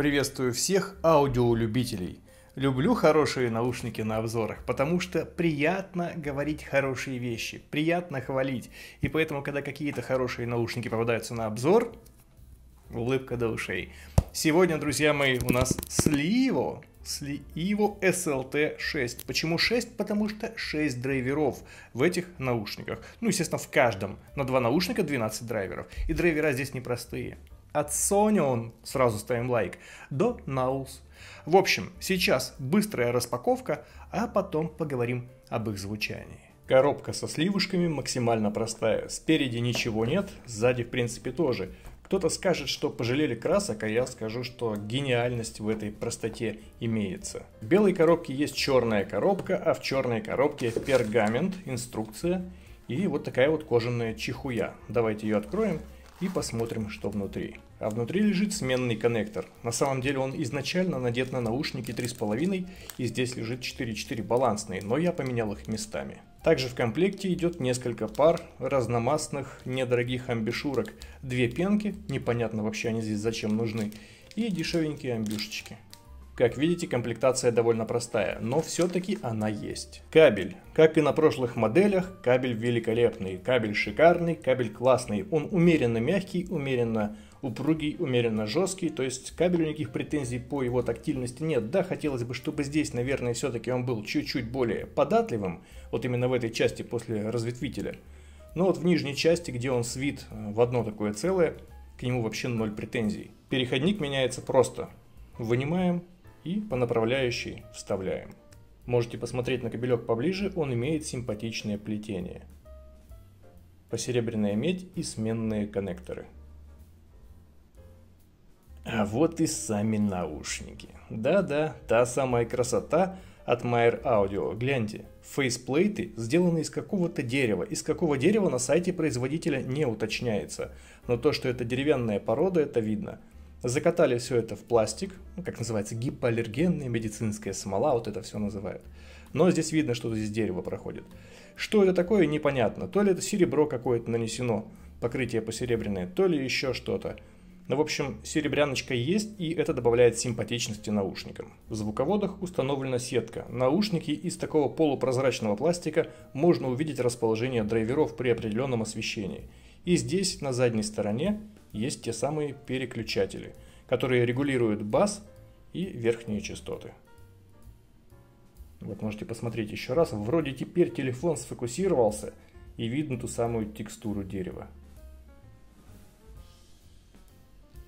Приветствую всех аудиолюбителей. Люблю хорошие наушники на обзорах, потому что приятно говорить хорошие вещи, приятно хвалить. И поэтому, когда какие-то хорошие наушники попадаются на обзор, улыбка до ушей. Сегодня, друзья мои, у нас сливо. Сливо SLT6. Почему 6? Потому что 6 драйверов в этих наушниках. Ну, естественно, в каждом. На два наушника 12 драйверов. И драйвера здесь непростые. От Sonion сразу ставим лайк, до Nauls. В общем, сейчас быстрая распаковка, а потом поговорим об их звучании. Коробка со сливушками максимально простая. Спереди ничего нет, сзади в принципе тоже. Кто-то скажет, что пожалели красок, а я скажу, что гениальность в этой простоте имеется. В белой коробке есть черная коробка, а в черной коробке пергамент, инструкция и вот такая вот кожаная чехуя. Давайте ее откроем и посмотрим, что внутри а внутри лежит сменный коннектор. На самом деле он изначально надет на наушники 3.5 и здесь лежит 4.4 балансные, но я поменял их местами. Также в комплекте идет несколько пар разномастных недорогих амбишурок, две пенки, непонятно вообще они здесь зачем нужны, и дешевенькие амбюшечки. Как видите, комплектация довольно простая, но все-таки она есть. Кабель. Как и на прошлых моделях, кабель великолепный, кабель шикарный, кабель классный. Он умеренно мягкий, умеренно упругий, умеренно жесткий, то есть кабель никаких претензий по его тактильности нет. Да, хотелось бы, чтобы здесь, наверное, все-таки он был чуть-чуть более податливым, вот именно в этой части после разветвителя. Но вот в нижней части, где он свит э, в одно такое целое, к нему вообще ноль претензий. Переходник меняется просто. Вынимаем, и по направляющей вставляем. Можете посмотреть на кабелек поближе, он имеет симпатичное плетение. Посеребряная медь и сменные коннекторы. А вот и сами наушники. Да-да, та самая красота от Майер Audio. Гляньте, фейсплейты сделаны из какого-то дерева. Из какого дерева на сайте производителя не уточняется. Но то, что это деревянная порода, это видно. Закатали все это в пластик, ну, как называется, гипоаллергенная медицинская смола, вот это все называют. Но здесь видно, что здесь дерево проходит. Что это такое, непонятно. То ли это серебро какое-то нанесено, покрытие посеребряное, то ли еще что-то. Ну, в общем, серебряночка есть, и это добавляет симпатичности наушникам. В звуководах установлена сетка. Наушники из такого полупрозрачного пластика можно увидеть расположение драйверов при определенном освещении. И здесь, на задней стороне, есть те самые переключатели, которые регулируют бас и верхние частоты. Вот можете посмотреть еще раз. Вроде теперь телефон сфокусировался и видно ту самую текстуру дерева.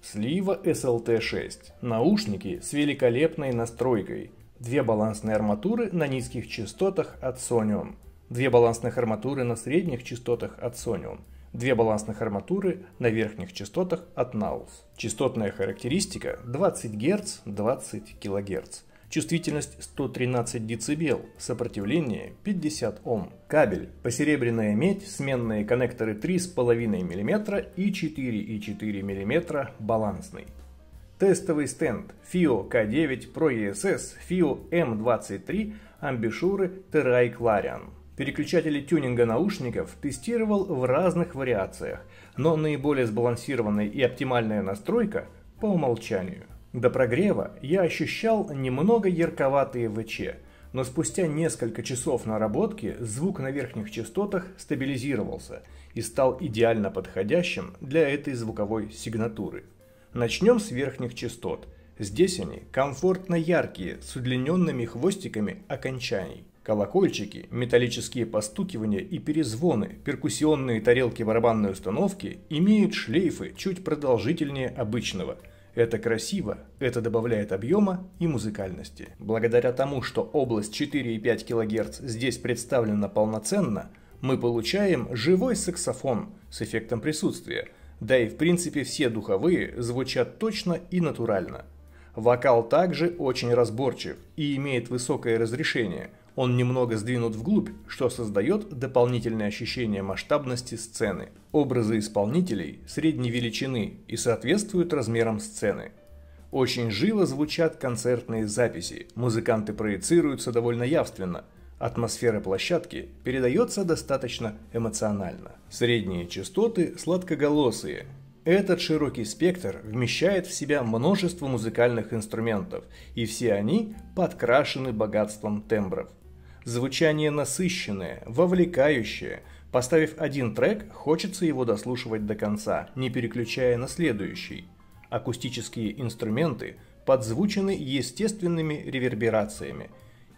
Слива SLT6. Наушники с великолепной настройкой. Две балансные арматуры на низких частотах от Sonium. Две балансных арматуры на средних частотах от Sonium – две балансных арматуры на верхних частотах от Наус. Частотная характеристика 20 Гц, 20 кГц. Чувствительность 113 дБ, сопротивление 50 Ом. Кабель, посеребряная медь, сменные коннекторы 3,5 мм и 4,4 мм балансный. Тестовый стенд FIO K9 Pro ESS FIO M23 амбишуры Terrai Clarion. Переключатели тюнинга наушников тестировал в разных вариациях, но наиболее сбалансированная и оптимальная настройка по умолчанию. До прогрева я ощущал немного ярковатые ВЧ, но спустя несколько часов наработки звук на верхних частотах стабилизировался и стал идеально подходящим для этой звуковой сигнатуры. Начнем с верхних частот. Здесь они комфортно яркие, с удлиненными хвостиками окончаний. Колокольчики, металлические постукивания и перезвоны, перкуссионные тарелки барабанной установки имеют шлейфы чуть продолжительнее обычного. Это красиво, это добавляет объема и музыкальности. Благодаря тому, что область 4,5 кГц здесь представлена полноценно, мы получаем живой саксофон с эффектом присутствия, да и в принципе все духовые звучат точно и натурально. Вокал также очень разборчив и имеет высокое разрешение – он немного сдвинут вглубь, что создает дополнительное ощущение масштабности сцены. Образы исполнителей средней величины и соответствуют размерам сцены. Очень живо звучат концертные записи, музыканты проецируются довольно явственно, атмосфера площадки передается достаточно эмоционально. Средние частоты сладкоголосые, этот широкий спектр вмещает в себя множество музыкальных инструментов, и все они подкрашены богатством тембров. Звучание насыщенное, вовлекающее. Поставив один трек, хочется его дослушивать до конца, не переключая на следующий. Акустические инструменты подзвучены естественными реверберациями.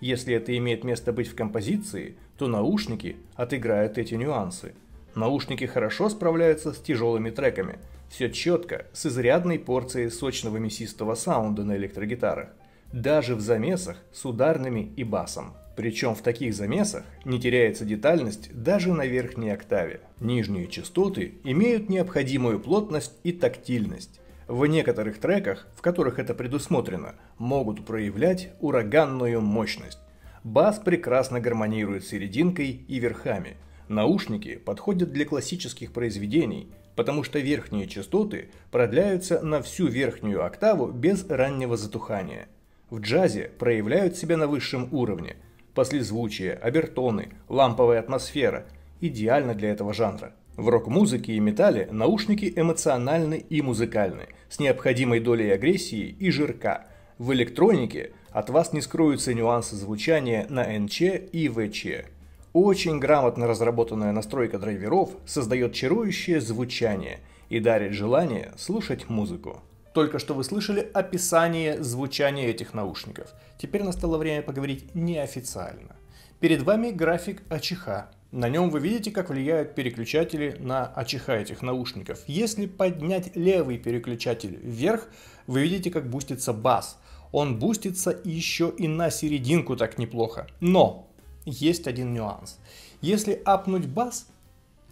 Если это имеет место быть в композиции, то наушники отыграют эти нюансы. Наушники хорошо справляются с тяжелыми треками. Все четко, с изрядной порцией сочного мясистого саунда на электрогитарах. Даже в замесах с ударными и басом. Причем в таких замесах не теряется детальность даже на верхней октаве. Нижние частоты имеют необходимую плотность и тактильность. В некоторых треках, в которых это предусмотрено, могут проявлять ураганную мощность. Бас прекрасно гармонирует с серединкой и верхами. Наушники подходят для классических произведений, потому что верхние частоты продляются на всю верхнюю октаву без раннего затухания. В джазе проявляют себя на высшем уровне – послезвучие, обертоны, ламповая атмосфера – идеально для этого жанра. В рок-музыке и металле наушники эмоциональны и музыкальны, с необходимой долей агрессии и жирка. В электронике от вас не скроются нюансы звучания на НЧ и ВЧ. Очень грамотно разработанная настройка драйверов создает чарующее звучание и дарит желание слушать музыку. Только что вы слышали описание звучания этих наушников. Теперь настало время поговорить неофициально. Перед вами график АЧХ. На нем вы видите, как влияют переключатели на АЧХ этих наушников. Если поднять левый переключатель вверх, вы видите, как бустится бас. Он бустится еще и на серединку так неплохо. Но есть один нюанс. Если апнуть бас,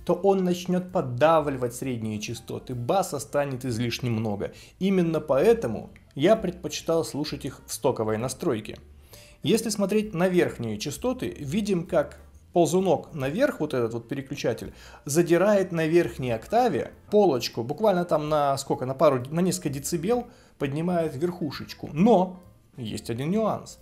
то он начнет поддавливать средние частоты, баса станет излишне много. Именно поэтому я предпочитал слушать их в стоковой настройке. Если смотреть на верхние частоты, видим, как ползунок наверх, вот этот вот переключатель, задирает на верхней октаве полочку, буквально там на сколько, на пару, на несколько децибел поднимает верхушечку. Но есть один нюанс.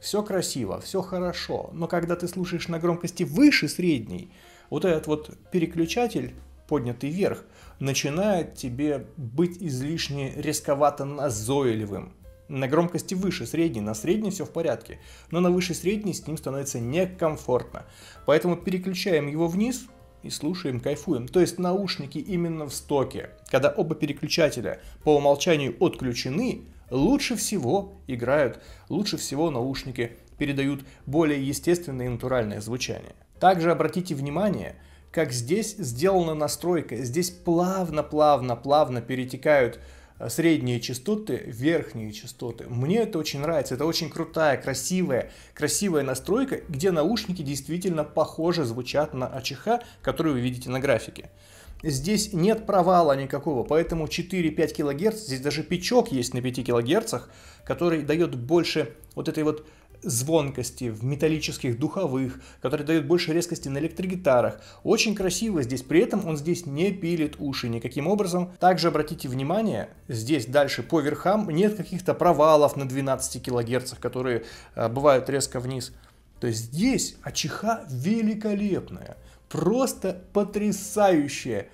Все красиво, все хорошо, но когда ты слушаешь на громкости выше средней, вот этот вот переключатель, поднятый вверх, начинает тебе быть излишне резковато назойливым. На громкости выше средней, на средней все в порядке, но на выше средней с ним становится некомфортно. Поэтому переключаем его вниз и слушаем, кайфуем. То есть наушники именно в стоке, когда оба переключателя по умолчанию отключены, лучше всего играют, лучше всего наушники передают более естественное и натуральное звучание. Также обратите внимание, как здесь сделана настройка. Здесь плавно-плавно-плавно перетекают э, средние частоты, верхние частоты. Мне это очень нравится. Это очень крутая, красивая, красивая настройка, где наушники действительно похоже звучат на АЧХ, который вы видите на графике. Здесь нет провала никакого, поэтому 4-5 кГц, здесь даже печок есть на 5 кГц, который дает больше вот этой вот звонкости, в металлических духовых, которые дают больше резкости на электрогитарах. Очень красиво здесь, при этом он здесь не пилит уши никаким образом. Также обратите внимание, здесь дальше по верхам нет каких-то провалов на 12 кГц, которые э, бывают резко вниз. То есть здесь АЧХ великолепная, просто потрясающая.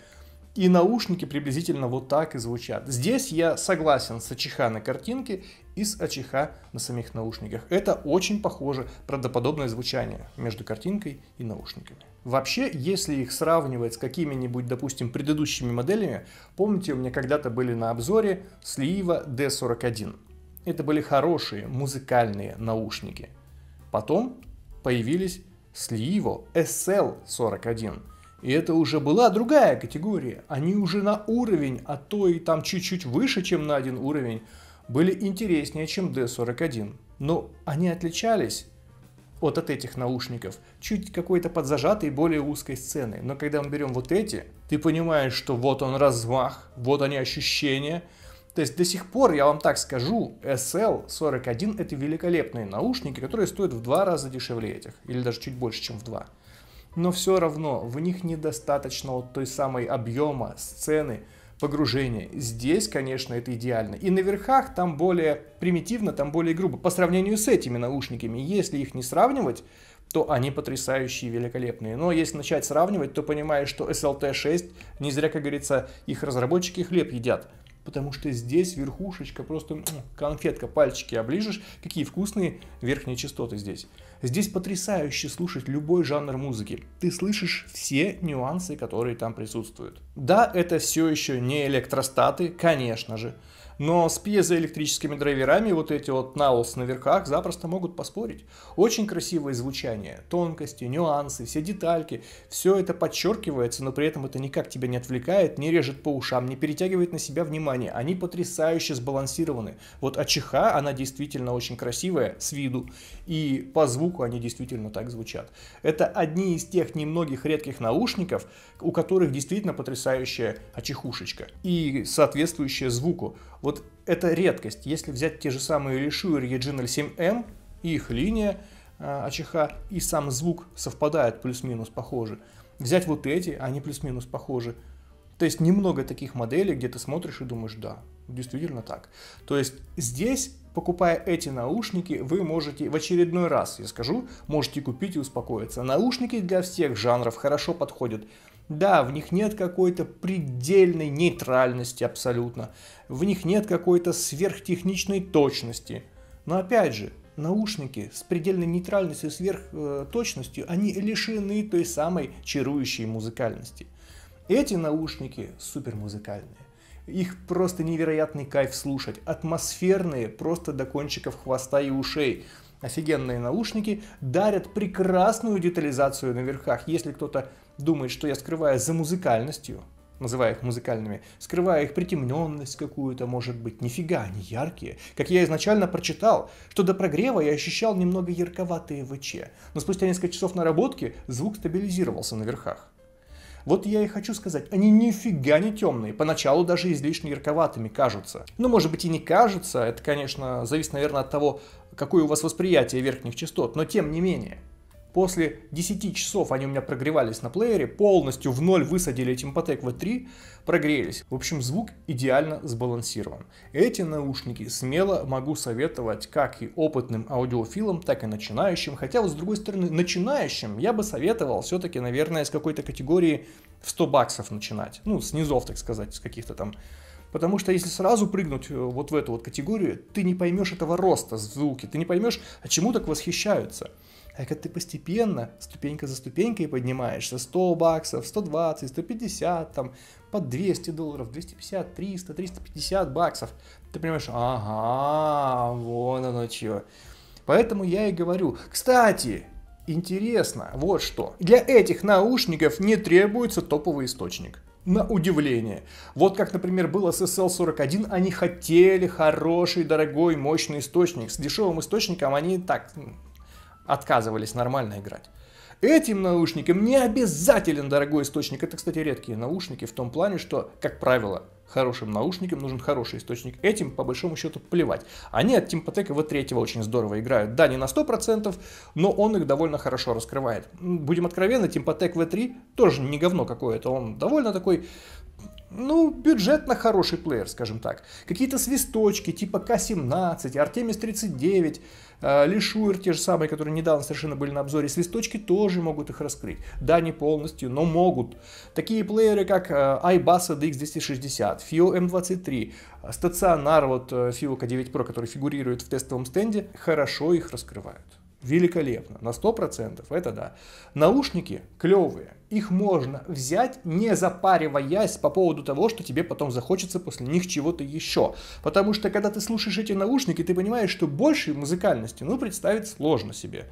И наушники приблизительно вот так и звучат. Здесь я согласен с АЧХ на картинке и с АЧХ на самих наушниках. Это очень похоже правдоподобное звучание между картинкой и наушниками. Вообще, если их сравнивать с какими-нибудь, допустим, предыдущими моделями, помните, у меня когда-то были на обзоре Слиева D41. Это были хорошие музыкальные наушники. Потом появились Слиево SL41. И это уже была другая категория. Они уже на уровень, а то и там чуть-чуть выше, чем на один уровень, были интереснее, чем D41. Но они отличались вот от этих наушников чуть какой-то подзажатой, более узкой сцены. Но когда мы берем вот эти, ты понимаешь, что вот он размах, вот они ощущения. То есть до сих пор, я вам так скажу, SL41 это великолепные наушники, которые стоят в два раза дешевле этих, или даже чуть больше, чем в два но все равно в них недостаточно вот той самой объема, сцены, погружения. Здесь, конечно, это идеально. И на верхах там более примитивно, там более грубо. По сравнению с этими наушниками, если их не сравнивать, то они потрясающие великолепные. Но если начать сравнивать, то понимаешь, что SLT-6, не зря, как говорится, их разработчики хлеб едят. Потому что здесь верхушечка, просто конфетка, пальчики оближешь. Какие вкусные верхние частоты здесь. Здесь потрясающе слушать любой жанр музыки. Ты слышишь все нюансы, которые там присутствуют. Да, это все еще не электростаты, конечно же. Но с пьезоэлектрическими драйверами вот эти вот наус на верхах запросто могут поспорить. Очень красивое звучание, тонкости, нюансы, все детальки. Все это подчеркивается, но при этом это никак тебя не отвлекает, не режет по ушам, не перетягивает на себя внимание. Они потрясающе сбалансированы. Вот АЧХ, она действительно очень красивая с виду. И по звуку звуку, они действительно так звучат. Это одни из тех немногих редких наушников, у которых действительно потрясающая очехушечка и соответствующая звуку. Вот это редкость. Если взять те же самые Лишуэр egn 7 m их линия э, очеха и сам звук совпадают плюс-минус похожи. Взять вот эти, они плюс-минус похожи. То есть немного таких моделей, где ты смотришь и думаешь, да, действительно так. То есть здесь покупая эти наушники, вы можете в очередной раз, я скажу, можете купить и успокоиться. Наушники для всех жанров хорошо подходят. Да, в них нет какой-то предельной нейтральности абсолютно. В них нет какой-то сверхтехничной точности. Но опять же, наушники с предельной нейтральностью и сверхточностью, э, они лишены той самой чарующей музыкальности. Эти наушники супер музыкальные. Их просто невероятный кайф слушать. Атмосферные, просто до кончиков хвоста и ушей. Офигенные наушники дарят прекрасную детализацию на верхах. Если кто-то думает, что я скрываю за музыкальностью, называя их музыкальными, скрывая их притемненность какую-то, может быть, нифига они яркие. Как я изначально прочитал, что до прогрева я ощущал немного ярковатые ВЧ, но спустя несколько часов наработки звук стабилизировался на верхах. Вот я и хочу сказать, они нифига не темные, поначалу даже излишне ярковатыми кажутся. Ну, может быть и не кажутся, это, конечно, зависит, наверное, от того, какое у вас восприятие верхних частот, но тем не менее. После 10 часов они у меня прогревались на плеере, полностью в ноль высадили Timpatec V3, прогрелись. В общем, звук идеально сбалансирован. Эти наушники смело могу советовать как и опытным аудиофилам, так и начинающим. Хотя вот с другой стороны, начинающим я бы советовал все-таки, наверное, с какой-то категории в 100 баксов начинать. Ну, с низов, так сказать, с каких-то там Потому что если сразу прыгнуть э, вот в эту вот категорию, ты не поймешь этого роста звуки, ты не поймешь, а чему так восхищаются. Так а это ты постепенно, ступенька за ступенькой поднимаешься, 100 баксов, 120, 150, там, под 200 долларов, 250, 300, 350 баксов. Ты понимаешь, ага, вон оно чего. Поэтому я и говорю, кстати, интересно, вот что. Для этих наушников не требуется топовый источник. На удивление. Вот как, например, был SSL41, они хотели хороший, дорогой, мощный источник. С дешевым источником они так отказывались нормально играть. Этим наушникам не обязателен дорогой источник. Это, кстати, редкие наушники в том плане, что, как правило, хорошим наушникам нужен хороший источник. Этим, по большому счету, плевать. Они от Timpotec V3 очень здорово играют. Да, не на 100%, но он их довольно хорошо раскрывает. Будем откровенны, Timpotec V3 тоже не говно какое-то. Он довольно такой ну, бюджетно хороший плеер, скажем так. Какие-то свисточки типа К-17, Артемис 39, Э, Лишуер, те же самые, которые недавно совершенно были на обзоре, свисточки тоже могут их раскрыть. Да, не полностью, но могут. Такие плееры, как iBus DX260, FIO M23, стационар вот FIO K9 Pro, который фигурирует в тестовом стенде, хорошо их раскрывают великолепно, на 100%, это да. Наушники клевые, их можно взять, не запариваясь по поводу того, что тебе потом захочется после них чего-то еще. Потому что, когда ты слушаешь эти наушники, ты понимаешь, что большей музыкальности, ну, представить сложно себе.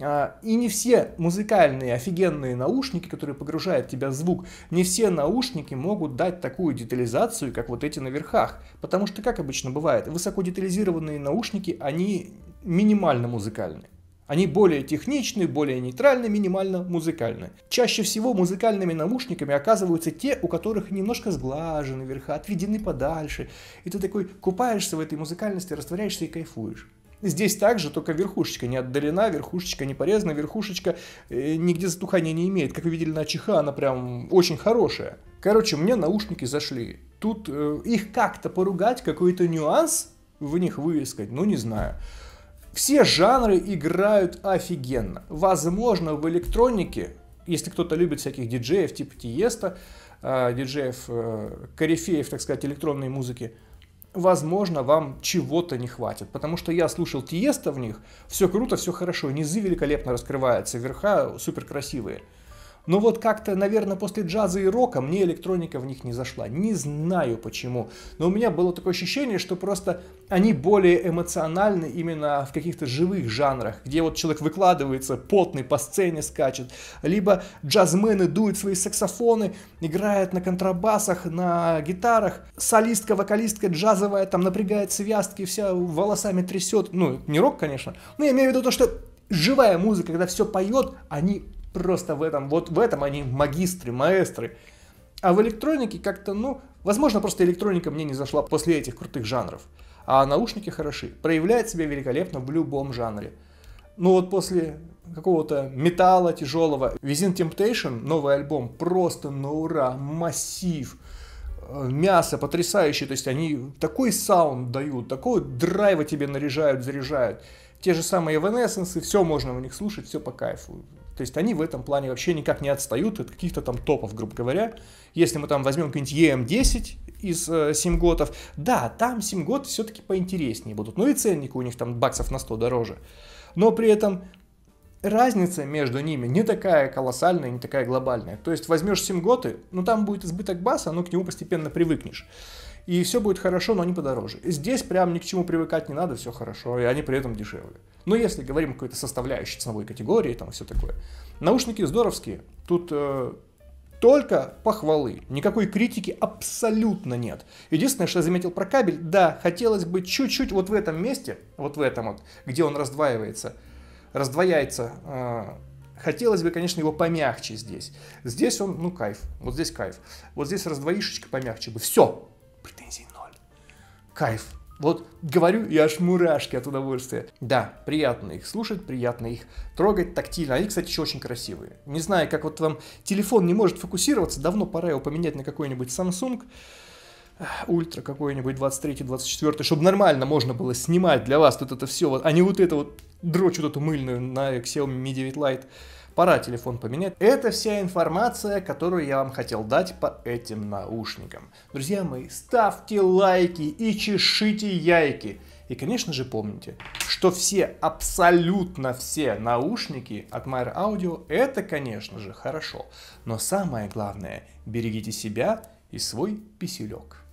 А, и не все музыкальные офигенные наушники, которые погружают в тебя в звук, не все наушники могут дать такую детализацию, как вот эти на верхах. Потому что, как обычно бывает, высокодетализированные наушники, они минимально музыкальны. Они более техничны, более нейтральны, минимально музыкальны. Чаще всего музыкальными наушниками оказываются те, у которых немножко сглажены верха, отведены подальше. И ты такой купаешься в этой музыкальности, растворяешься и кайфуешь. Здесь также только верхушечка не отдалена, верхушечка не порезана, верхушечка э, нигде затухания не имеет. Как вы видели на чеха, она прям очень хорошая. Короче, мне наушники зашли. Тут э, их как-то поругать, какой-то нюанс в них выискать, ну не знаю. Все жанры играют офигенно. Возможно, в электронике, если кто-то любит всяких диджеев типа Тиеста, э, диджеев, э, корифеев, так сказать, электронной музыки, возможно, вам чего-то не хватит. Потому что я слушал Тиеста в них, все круто, все хорошо, низы великолепно раскрываются, верха супер красивые – но вот как-то, наверное, после джаза и рока мне электроника в них не зашла. Не знаю почему. Но у меня было такое ощущение, что просто они более эмоциональны именно в каких-то живых жанрах, где вот человек выкладывается, потный, по сцене скачет. Либо джазмены дуют свои саксофоны, играют на контрабасах, на гитарах. Солистка, вокалистка джазовая там напрягает связки, вся волосами трясет. Ну, не рок, конечно. Но я имею в виду то, что живая музыка, когда все поет, они Просто в этом, вот в этом они магистры, маэстры. А в электронике как-то, ну, возможно, просто электроника мне не зашла после этих крутых жанров. А наушники хороши, проявляют себя великолепно в любом жанре. Ну вот после какого-то металла тяжелого. Within Temptation, новый альбом, просто на ура, массив, э, мясо потрясающее, то есть они такой саунд дают, такого драйва тебе наряжают, заряжают. Те же самые Evanescence, все можно у них слушать, все по кайфу. То есть они в этом плане вообще никак не отстают от каких-то там топов, грубо говоря. Если мы там возьмем какой-нибудь EM10 из э, симготов, да, там симгот все-таки поинтереснее будут. Ну и ценник у них там баксов на 100 дороже. Но при этом разница между ними не такая колоссальная, не такая глобальная. То есть возьмешь симготы, ну там будет избыток баса, но к нему постепенно привыкнешь и все будет хорошо, но они подороже. Здесь прям ни к чему привыкать не надо, все хорошо, и они при этом дешевле. Но если говорим о какой-то составляющей ценовой категории, там все такое. Наушники здоровские, тут э, только похвалы, никакой критики абсолютно нет. Единственное, что я заметил про кабель, да, хотелось бы чуть-чуть вот в этом месте, вот в этом вот, где он раздваивается, раздвояется, э, Хотелось бы, конечно, его помягче здесь. Здесь он, ну, кайф. Вот здесь кайф. Вот здесь раздвоишечка помягче бы. Все претензий ноль. Кайф. Вот говорю я аж мурашки от удовольствия. Да, приятно их слушать, приятно их трогать тактильно. Они, кстати, еще очень красивые. Не знаю, как вот вам телефон не может фокусироваться, давно пора его поменять на какой-нибудь Samsung ультра какой-нибудь 23-24, чтобы нормально можно было снимать для вас тут это все, вот, а не вот это вот дрочь вот эту мыльную на Xiaomi Mi 9 Lite пора телефон поменять. Это вся информация, которую я вам хотел дать по этим наушникам. Друзья мои, ставьте лайки и чешите яйки. И, конечно же, помните, что все, абсолютно все наушники от Myer Audio – это, конечно же, хорошо. Но самое главное – берегите себя и свой писелек.